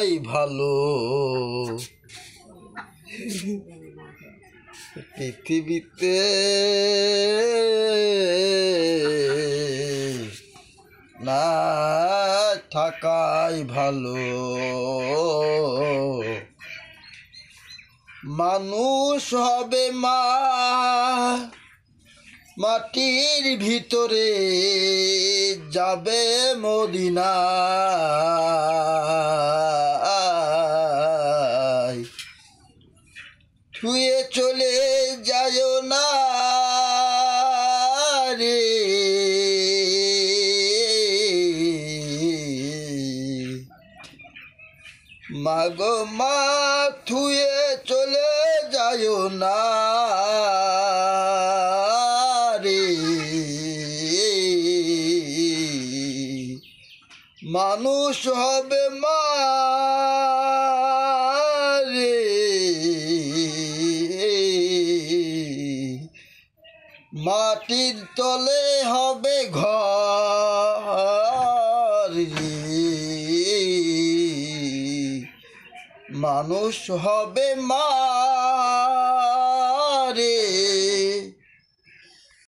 তাই ভালো পৃথিবীতে না থাকাই ভালো মানুষ হবে মা মাটির ভিতরে যাবে মদিনা শুয়ে চলে যায় না রে মাগো মা থুয়ে চলে যায় না রে মানুষ হবে মা মাটির তলে হবে ঘর মানুষ হবে মা